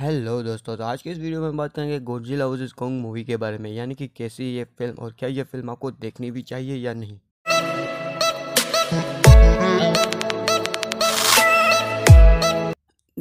hello दोस्तों तो आज के इस वीडियो में बात करेंगे गोजिला वर्सेस कॉन्ग मूवी के बारे में यानी कि कैसी ये फिल्म और क्या ये फिल्म आपको देखनी भी चाहिए या नहीं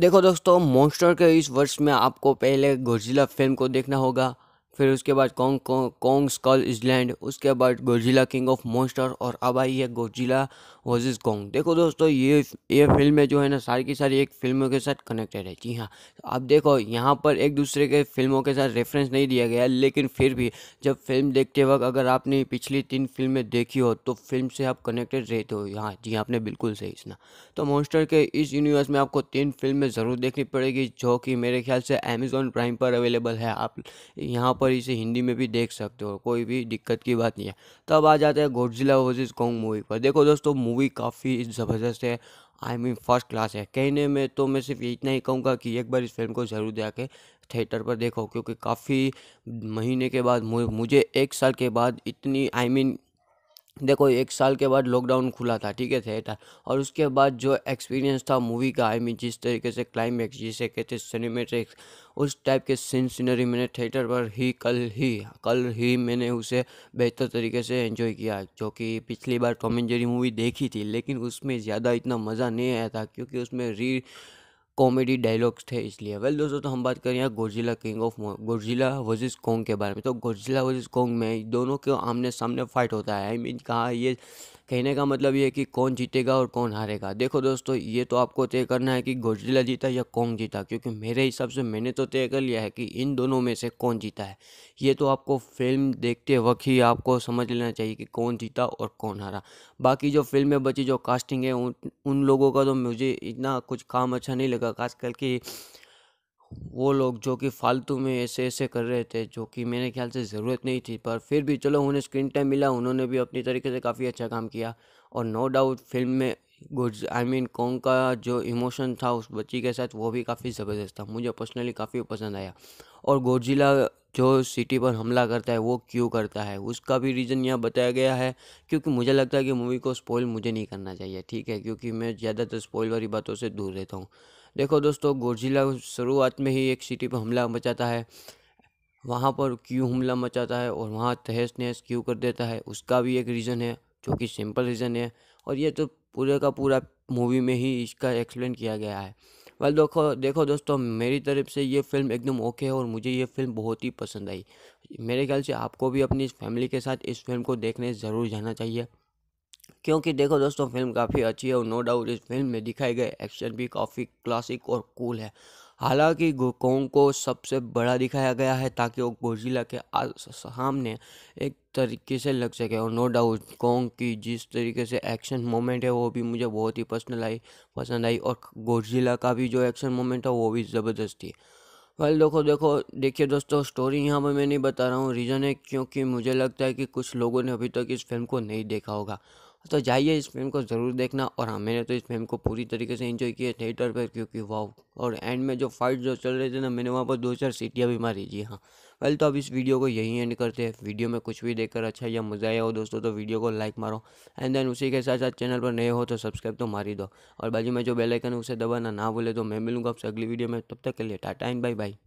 देखो दोस्तों मॉन्स्टर के इस वर्ष में आपको पहले गोजिला फिल्म को देखना होगा फिर उसके बाद कॉन्ग कॉन्ग स्कॉल इजलैंड उसके बाद गोजिला किंग ऑफ मॉन्स्टर और अब आई है गोजिला वर्सेस कॉन्ग देखो दोस्तों ये ये फिल्में जो है ना सारी की सारी एक फिल्मों के साथ कनेक्टेड है जी हाँ आप देखो यहाँ पर एक दूसरे के फिल्मों के साथ रेफरेंस नहीं दिया गया लेकिन फिर भी जब फिल्म देखते वक्त अगर आपने पिछली तीन फिल्में देखी हो तो फिल्म से आप कनेक्टेड रहते हो यहाँ जी हाँ, आपने बिल्कुल सही सुना तो मॉन्स्टर के इस यूनिवर्स में आपको तीन फिल्में ज़रूर देखनी पड़ेगी जो कि मेरे ख्याल से अमेजोन प्राइम पर अवेलेबल है आप यहाँ पर पर इसे हिंदी में भी देख सकते हो कोई भी दिक्कत की बात नहीं है तब आ जाते हैं गोडजिला वर्सेज कॉन्ग मूवी पर देखो दोस्तों मूवी काफ़ी ज़बरदस्त है आई मीन फर्स्ट क्लास है कहने में तो मैं सिर्फ इतना ही कहूँगा कि एक बार इस फिल्म को ज़रूर जाके थिएटर पर देखो क्योंकि काफ़ी महीने के बाद मुझे एक साल के बाद इतनी आई I मीन mean, देखो एक साल के बाद लॉकडाउन खुला था ठीक है थिएटर और उसके बाद जो एक्सपीरियंस था मूवी का आई मीन जिस तरीके से क्लाइमैक्स जिसे कहते हैं सिनेमेटिक्स उस टाइप के सीन सीनरी मैंने थिएटर पर ही कल ही कल ही मैंने उसे बेहतर तरीके से एंजॉय किया जो कि पिछली बार टॉम एंड जेरी मूवी देखी थी लेकिन उसमें ज़्यादा इतना मज़ा नहीं आया था क्योंकि उसमें री कॉमेडी डायलॉग्स थे इसलिए वेल दोस्तों तो हम बात करें यहाँ Godzilla king of Godzilla versus Kong के बारे में तो गोजिला वर्सेस कॉन्ग में दोनों के आमने सामने फाइट होता है आई मीन कहा ये कहने का मतलब ये है कि कौन जीतेगा और कौन हारेगा देखो दोस्तों ये तो आपको तय करना है कि गोजिला जीता या कौन जीता क्योंकि मेरे हिसाब से मैंने तो तय कर लिया है कि इन दोनों में से कौन जीता है ये तो आपको फिल्म देखते वक्त ही आपको समझ लेना चाहिए कि कौन जीता और कौन हारा बाकी जो फिल्म में बची जो कास्टिंग है उन उन लोगों का तो मुझे इतना कुछ काम अच्छा नहीं लगा खास करके वो लोग जो कि फालतू में ऐसे ऐसे कर रहे थे जो कि मेरे ख्याल से ज़रूरत नहीं थी पर फिर भी चलो उन्हें स्क्रीन टाइम मिला उन्होंने भी अपनी तरीके से काफ़ी अच्छा काम किया और नो डाउट फिल्म में गुड्स आई मीन कॉन्ग का जो इमोशन था उस बच्ची के साथ वो भी काफ़ी ज़बरदस्त था मुझे पर्सनली काफ़ी पसंद आया और गोजिला जो सिटी पर हमला करता है वो क्यों करता है उसका भी रीज़न यहाँ बताया गया है क्योंकि मुझे लगता है कि मूवी को स्पॉइल मुझे नहीं करना चाहिए ठीक है क्योंकि मैं ज़्यादातर स्पॉइल वाली बातों से दूर रहता हूँ देखो दोस्तों गोजिला शुरुआत में ही एक सिटी पर हमला मचाता है वहाँ पर क्यों हमला मचाता है और वहाँ तहस नहस क्यों कर देता है उसका भी एक रीज़न है जो कि सिंपल रीज़न है और ये तो पूरे का पूरा मूवी में ही इसका एक्सप्लेन किया गया है वेल देखो देखो दोस्तों मेरी तरफ से ये फिल्म एकदम ओके है और मुझे ये फिल्म बहुत ही पसंद आई मेरे ख्याल से आपको भी अपनी फैमिली के साथ इस फिल्म को देखने ज़रूर जाना चाहिए क्योंकि देखो दोस्तों फिल्म काफ़ी अच्छी है और नो डाउट इस फिल्म में दिखाए गए एक्शन भी काफ़ी क्लासिक और कूल है हालांकि गोकोंग को सबसे बड़ा दिखाया गया है ताकि वो गोजिला के सामने एक तरीके से लग सके और नो डाउट कोंग की जिस तरीके से एक्शन मोमेंट है वो भी मुझे बहुत ही पसंद आई पसंद आई और गोजिला का भी जो एक्शन मोमेंट है वो भी ज़बरदस्त थी वेल देखो देखो देखिए दोस्तों स्टोरी यहाँ पर मैं नहीं बता रहा हूँ रीज़न है क्योंकि मुझे लगता है कि कुछ लोगों ने अभी तक इस फिल्म को नहीं देखा होगा तो जाइए इस फिल्म को ज़रूर देखना और हाँ मैंने तो इस फिल्म को पूरी तरीके से इन्जॉय किया थिएटर पर क्योंकि वाव और एंड में जो फाइट जो चल रहे थे ना मैंने वहाँ पर दो चार सीटियाँ भी मारी जी हाँ वेल तो अब इस वीडियो को यही एंड करते हैं वीडियो में कुछ भी देखकर अच्छा या मज़ा आया हो दोस्तों तो वीडियो को लाइक मारो एंड देन उसी के साथ साथ चैनल पर नए हो तो सब्सक्राइब तो मारी दो और बाजू में जो बेलाइकन है उसे दबाना ना भूले तो मैं मिलूंगा आपसे अगली वीडियो में तब तक के लिए टाटा एंड बाय बाय